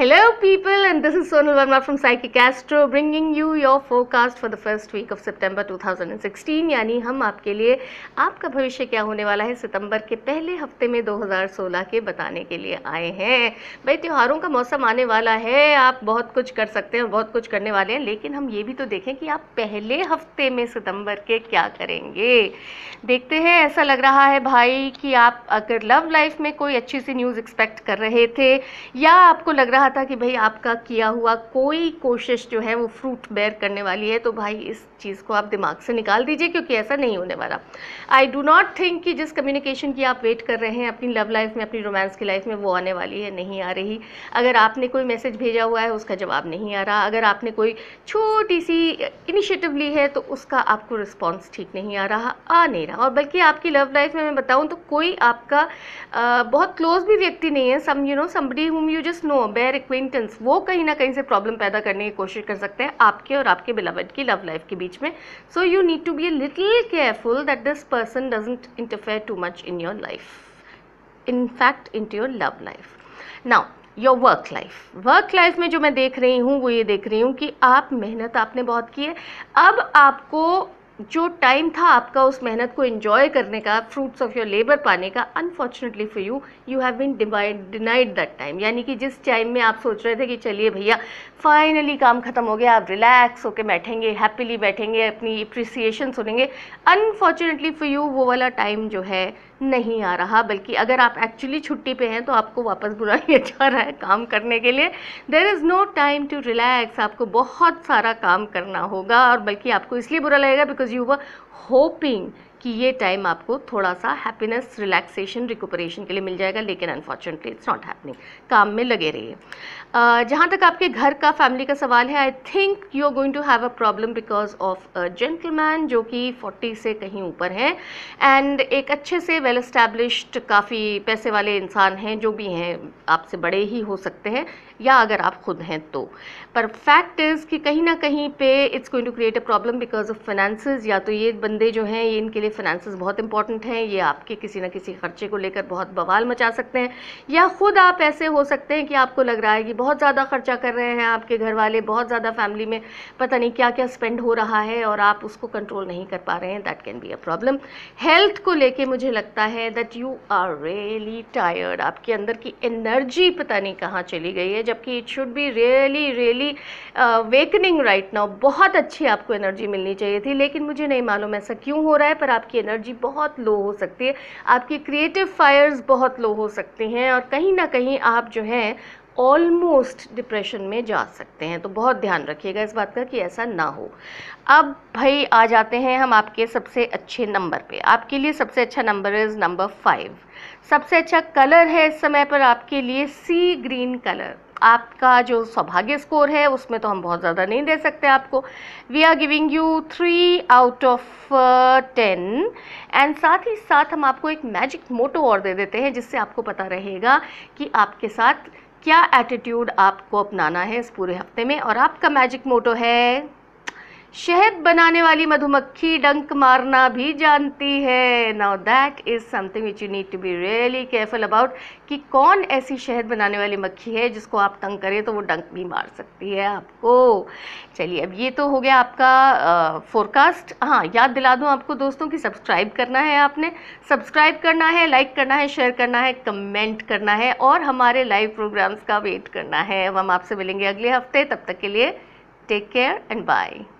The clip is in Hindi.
Hello people and this is Sonal Verma from Psychic Astro bringing you your forecast for the first week of September 2016 यानी हम आपके लिए आपका भविष्य क्या होने वाला है सितंबर के पहले हफ्ते में 2016 के बताने के लिए आए हैं भाई त्योहारों का मौसम आने वाला है आप बहुत कुछ कर सकते हैं बहुत कुछ करने वाले हैं लेकिन हम ये भी तो देखें कि आप पहले हफ्ते में सितंबर के क्या करेंगे देखते हैं ऐसा लग रहा है भाई कि आप अगर लव लाइफ में कोई अच्छी सी न्यूज़ एक्सपेक्ट कर रहे थे या आपको लग रहा था कि भाई आपका किया हुआ कोई कोशिश जो है वो फ्रूट बेयर करने वाली है तो भाई इस चीज़ को आप दिमाग से निकाल दीजिए क्योंकि ऐसा नहीं होने वाला आई डू नॉट थिंक कि जिस कम्युनिकेशन की आप वेट कर रहे हैं अपनी लव लाइफ में अपनी रोमांस की लाइफ में वो आने वाली है नहीं आ रही अगर आपने कोई मैसेज भेजा हुआ है उसका जवाब नहीं आ रहा अगर आपने कोई छोटी सी इनिशिएटिव ली है तो उसका आपको रिस्पॉन्स ठीक नहीं आ रहा आ नहीं रहा और बल्कि आपकी लव लाइफ में मैं बताऊँ तो कोई आपका आ, बहुत क्लोज भी व्यक्ति नहीं है सम you know someone whom you just know bare acquaintance वो कहीं ना कहीं से प्रॉब्लम पैदा करने की कोशिश कर सकते हैं आपके और आपके बिलावट की लव लाइफ के बीच में so you need to be a little careful that this person doesn't interfere too much in your life in fact into your love life now your work life work life में जो मैं देख रही हूँ वो ये देख रही हूँ कि आप मेहनत आपने बहुत की है अब आपको जो टाइम था आपका उस मेहनत को इन्जॉय करने का फ्रूट्स ऑफ योर लेबर पाने का unfortunately for you you have been denied that time यानी कि जिस टाइम में आप सोच रहे थे कि चलिए भैया फाइनली काम खत्म हो गया आप रिलैक्स होकर बैठेंगे हैप्पीली बैठेंगे अपनी अप्रिसिएशन सुनेंगे अनफॉर्चुनेटली फॉर यू वो वाला टाइम जो है नहीं आ रहा बल्कि अगर आप एक्चुअली छुट्टी पे हैं तो आपको वापस बुलाया जा रहा है काम करने के लिए there is no time to relax आपको बहुत सारा काम करना होगा और बल्कि आपको इसलिए बुरा लगेगा बिकॉज यू वर होपिंग कि ये टाइम आपको थोड़ा सा हैप्पीनेस रिलैक्सेशन रिकुपरेशन के लिए मिल जाएगा लेकिन अनफॉर्चुनेटली इट्स नॉट हैपनिंग काम में लगे रहिए जहाँ तक आपके घर का फैमिली का सवाल है I think you are going to have a problem because of a gentleman जो कि 40 से कहीं ऊपर हैं एंड एक अच्छे से वेल well काफ़ी पैसे वाले इंसान हैं जो भी हैं आपसे बड़े ही हो सकते हैं या अगर आप खुद हैं तो पर फैक्ट इज़ कि कहीं ना कहीं पे it's going to create a problem because of finance या तो ये बंदे जो हैं ये इनके लिए फाइनेंस बहुत इंपॉर्टेंट हैं ये आपके किसी ना किसी खर्चे को लेकर बहुत बवाल मचा सकते हैं या ख़ुद आप ऐसे हो सकते हैं कि आपको लग रहा है कि बहुत ज़्यादा खर्चा कर रहे हैं आपके घर वाले बहुत ज़्यादा फैमिली में पता नहीं क्या क्या स्पेंड हो रहा है और आप उसको कंट्रोल नहीं कर पा रहे हैं that can be a problem health को लेके मुझे लगता है that you are really tired आपके अंदर की एनर्जी पता नहीं कहाँ चली गई है जबकि it should be really really weakening right now बहुत अच्छी आपको एनर्जी मिलनी चाहिए थी लेकिन मुझे नहीं मालूम ऐसा क्यों हो रहा है पर आपकी एनर्जी बहुत लो हो सकती है आपकी क्रिएटिव फायर्स बहुत लो हो सकते हैं और कहीं ना कहीं आप जो हैं ऑलमोस्ट डिप्रेशन में जा सकते हैं तो बहुत ध्यान रखिएगा इस बात का कि ऐसा ना हो अब भाई आ जाते हैं हम आपके सबसे अच्छे नंबर पे आपके लिए सबसे अच्छा नंबर इज़ नंबर फाइव सबसे अच्छा कलर है इस समय पर आपके लिए सी ग्रीन कलर आपका जो सौभाग्य स्कोर है उसमें तो हम बहुत ज़्यादा नहीं दे सकते आपको we are giving you three out of ten and साथ ही साथ हम आपको एक मैजिक मोटो और दे देते हैं जिससे आपको पता रहेगा कि आपके साथ क्या एटीट्यूड आपको अपनाना है इस पूरे हफ्ते में और आपका मैजिक मोटो है शहद बनाने वाली मधुमक्खी डंक मारना भी जानती है now that is something which you need to be really careful about कि कौन ऐसी शहद बनाने वाली मक्खी है जिसको आप तंग करें तो वो डंक भी मार सकती है आपको चलिए अब ये तो हो गया आपका फोरकास्ट हाँ याद दिला दूँ आपको दोस्तों कि सब्सक्राइब करना है आपने सब्सक्राइब करना है लाइक करना है शेयर करना है कमेंट करना है और हमारे लाइव प्रोग्राम्स का वेट करना है अब हम आपसे मिलेंगे अगले हफ्ते तब तक के लिए टेक केयर एंड बाय